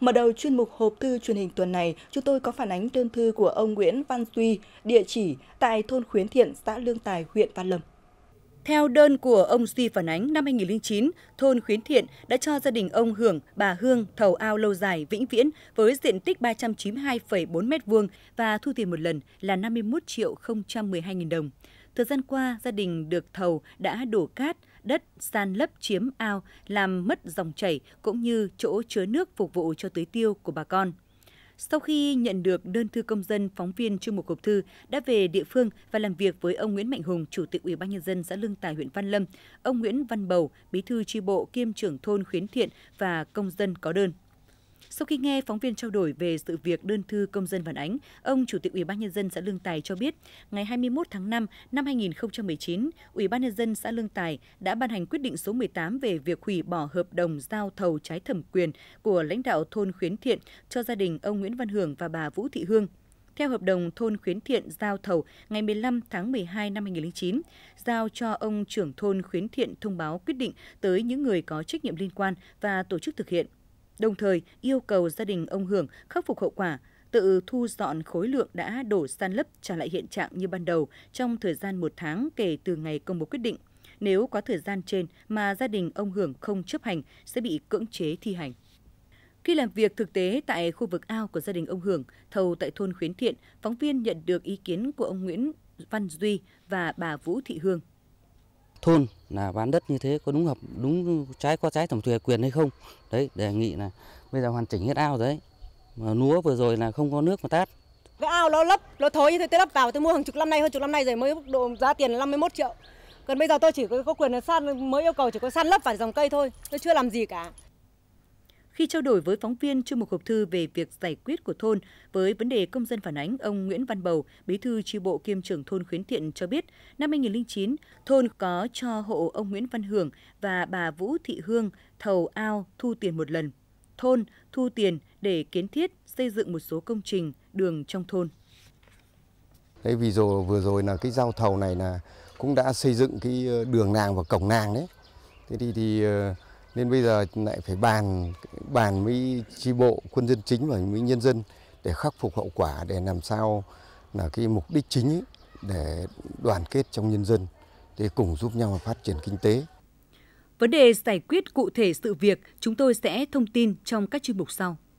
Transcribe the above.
Mở đầu chuyên mục hộp thư truyền hình tuần này, chúng tôi có phản ánh đơn thư của ông Nguyễn Văn Duy, địa chỉ tại thôn Khuyến Thiện, xã Lương Tài, huyện Văn Lâm. Theo đơn của ông Duy phản ánh, năm 2009, thôn Khuyến Thiện đã cho gia đình ông Hưởng, bà Hương thầu ao lâu dài vĩnh viễn với diện tích 392,4 m2 và thu tiền một lần là 51 triệu 012 000 đồng. Thời gian qua, gia đình được thầu đã đổ cát, đất san lấp chiếm ao làm mất dòng chảy cũng như chỗ chứa nước phục vụ cho tưới tiêu của bà con. Sau khi nhận được đơn thư công dân, phóng viên chuyên mục hộp thư đã về địa phương và làm việc với ông Nguyễn Mạnh Hùng, Chủ tịch Ủy ban nhân dân xã Lương Tài huyện Văn Lâm, ông Nguyễn Văn Bầu, Bí thư tri bộ kiêm trưởng thôn Khuyến Thiện và công dân có đơn. Sau khi nghe phóng viên trao đổi về sự việc đơn thư công dân phản ánh, ông Chủ tịch Ủy ban nhân dân xã Lương Tài cho biết, ngày 21 tháng 5 năm 2019, Ủy ban nhân dân xã Lương Tài đã ban hành quyết định số 18 về việc hủy bỏ hợp đồng giao thầu trái thẩm quyền của lãnh đạo thôn Khuyến Thiện cho gia đình ông Nguyễn Văn Hưởng và bà Vũ Thị Hương. Theo hợp đồng thôn khuyến thiện giao thầu ngày 15 tháng 12 năm 2009, giao cho ông trưởng thôn khuyến thiện thông báo quyết định tới những người có trách nhiệm liên quan và tổ chức thực hiện đồng thời yêu cầu gia đình ông Hưởng khắc phục hậu quả, tự thu dọn khối lượng đã đổ san lấp trả lại hiện trạng như ban đầu trong thời gian một tháng kể từ ngày công bố quyết định. Nếu quá thời gian trên mà gia đình ông Hưởng không chấp hành sẽ bị cưỡng chế thi hành. Khi làm việc thực tế tại khu vực ao của gia đình ông Hưởng, thầu tại thôn Khuyến Thiện, phóng viên nhận được ý kiến của ông Nguyễn Văn Duy và bà Vũ Thị Hương thôn là bán đất như thế có đúng hợp đúng trái có trái thẩm quyền hay không đấy đề nghị là bây giờ hoàn chỉnh hết ao đấy mà lúa vừa rồi là không có nước mà tát cái ao nó lấp nó thối như thế tôi lấp vào tôi mua hàng chục năm nay hơn chục năm nay rồi mới độ giá tiền là 51 triệu còn bây giờ tôi chỉ có, có quyền là san mới yêu cầu chỉ có san lấp vào dòng cây thôi tôi chưa làm gì cả khi trao đổi với phóng viên chuyên mục hộp thư về việc giải quyết của thôn với vấn đề công dân phản ánh, ông Nguyễn Văn Bầu, bí thư chi bộ kiêm trưởng thôn Khuyến Thiện cho biết, năm 2009, thôn có cho hộ ông Nguyễn Văn Hưởng và bà Vũ Thị Hương thầu ao thu tiền một lần. Thôn thu tiền để kiến thiết, xây dựng một số công trình, đường trong thôn. Đấy, vì rồi vừa rồi là cái giao thầu này là cũng đã xây dựng cái ờ, đường nàng và cổng nàng đấy. Thế thì thì ờ, nên bây giờ lại phải bàn bàn với tri bộ quân dân chính và với nhân dân để khắc phục hậu quả để làm sao là cái mục đích chính ấy, để đoàn kết trong nhân dân để cùng giúp nhau phát triển kinh tế. Vấn đề giải quyết cụ thể sự việc chúng tôi sẽ thông tin trong các chuyên mục sau.